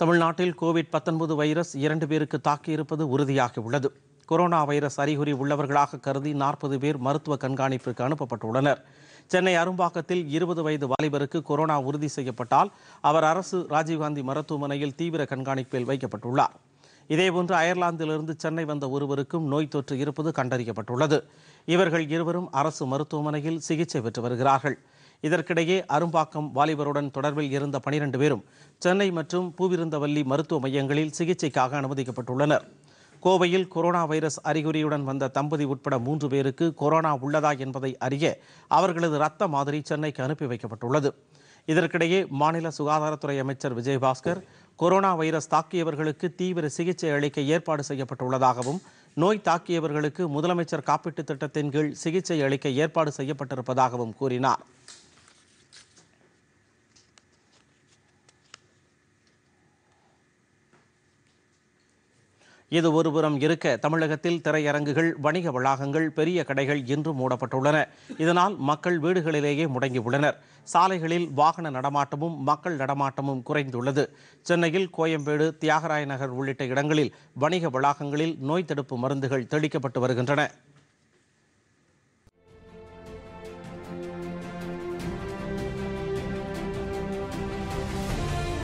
தமிழ்நாட்டில் கோவிட் பத்தொன்பது வைரஸ் இரண்டு பேருக்கு தாக்கியிருப்பது உறுதியாகி உள்ளது கொரோனா வைரஸ் அறிகுறி உள்ளவர்களாக கருதி நாற்பது பேர் மருத்துவ கண்காணிப்பிற்கு அனுப்பப்பட்டுள்ளனர் சென்னை அரும்பாக்கத்தில் இருபது வயது வாலிபருக்கு கொரோனா உறுதி செய்யப்பட்டால் அவர் அரசு ராஜீவ்காந்தி மருத்துவமனையில் தீவிர கண்காணிப்பில் வைக்கப்பட்டுள்ளார் இதேபோன்று அயர்லாந்திலிருந்து சென்னை வந்த ஒருவருக்கும் நோய் தொற்று இருப்பது கண்டறியப்பட்டுள்ளது இவர்கள் இருவரும் அரசு மருத்துவமனையில் சிகிச்சை பெற்று வருகிறார்கள் இதற்கிடையே அரும்பாக்கம் வாலிபருடன் தொடர்பில் இருந்த பனிரெண்டு பேரும் சென்னை மற்றும் பூவிருந்தவல்லி மருத்துவ மையங்களில் சிகிச்சைக்காக அனுமதிக்கப்பட்டுள்ளனர் கோவையில் கொரோனா வைரஸ் அறிகுறியுடன் வந்த தம்பதி உட்பட மூன்று பேருக்கு கொரோனா உள்ளதா என்பதை அறிய அவர்களது இரத்த மாதிரி சென்னைக்கு அனுப்பி வைக்கப்பட்டுள்ளது இதற்கிடையே மாநில சுகாதாரத்துறை அமைச்சர் விஜயபாஸ்கர் கொரோனா வைரஸ் தாக்கியவர்களுக்கு தீவிர சிகிச்சை அளிக்க ஏற்பாடு செய்யப்பட்டுள்ளதாகவும் நோய் தாக்கியவர்களுக்கு முதலமைச்சர் காப்பீட்டுத் திட்டத்தின் கீழ் சிகிச்சை அளிக்க ஏற்பாடு செய்யப்பட்டிருப்பதாகவும் கூறினார் இது ஒருபுறம் இருக்க தமிழகத்தில் திரையரங்குகள் வணிக வளாகங்கள் பெரிய கடைகள் இன்றும் மூடப்பட்டுள்ளன இதனால் மக்கள் வீடுகளிலேயே முடங்கியுள்ளனர் சாலைகளில் வாகன நடமாட்டமும் மக்கள் நடமாட்டமும் குறைந்துள்ளது சென்னையில் கோயம்பேடு தியாகராய நகர் உள்ளிட்ட இடங்களில் வணிக வளாகங்களில் நோய் தடுப்பு மருந்துகள் தெளிக்கப்பட்டு வருகின்றன